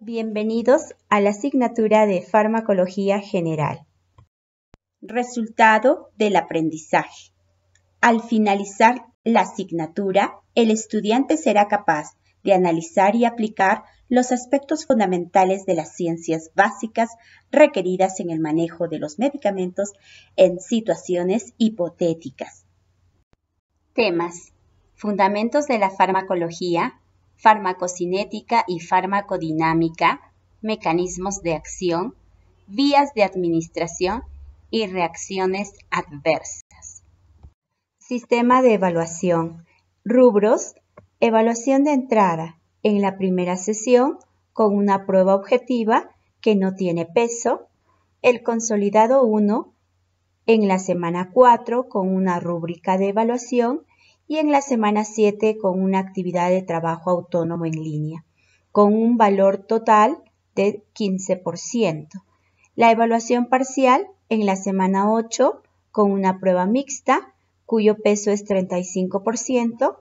Bienvenidos a la asignatura de Farmacología General. Resultado del aprendizaje. Al finalizar la asignatura, el estudiante será capaz de analizar y aplicar los aspectos fundamentales de las ciencias básicas requeridas en el manejo de los medicamentos en situaciones hipotéticas. Temas. Fundamentos de la farmacología, farmacocinética y farmacodinámica, mecanismos de acción, vías de administración y reacciones adversas. Sistema de evaluación. Rubros. Evaluación de entrada en la primera sesión con una prueba objetiva que no tiene peso. El consolidado 1 en la semana 4 con una rúbrica de evaluación y en la semana 7 con una actividad de trabajo autónomo en línea, con un valor total de 15%. La evaluación parcial en la semana 8 con una prueba mixta cuyo peso es 35%.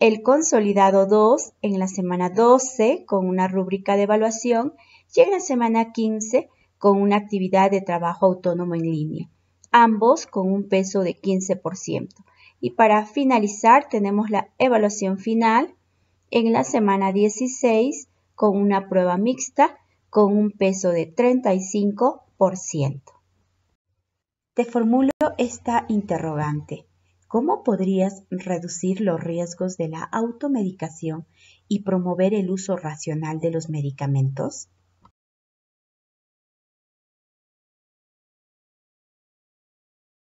El consolidado 2 en la semana 12 con una rúbrica de evaluación y en la semana 15 con una actividad de trabajo autónomo en línea, ambos con un peso de 15%. Y para finalizar tenemos la evaluación final en la semana 16 con una prueba mixta con un peso de 35%. Te formulo esta interrogante. ¿Cómo podrías reducir los riesgos de la automedicación y promover el uso racional de los medicamentos?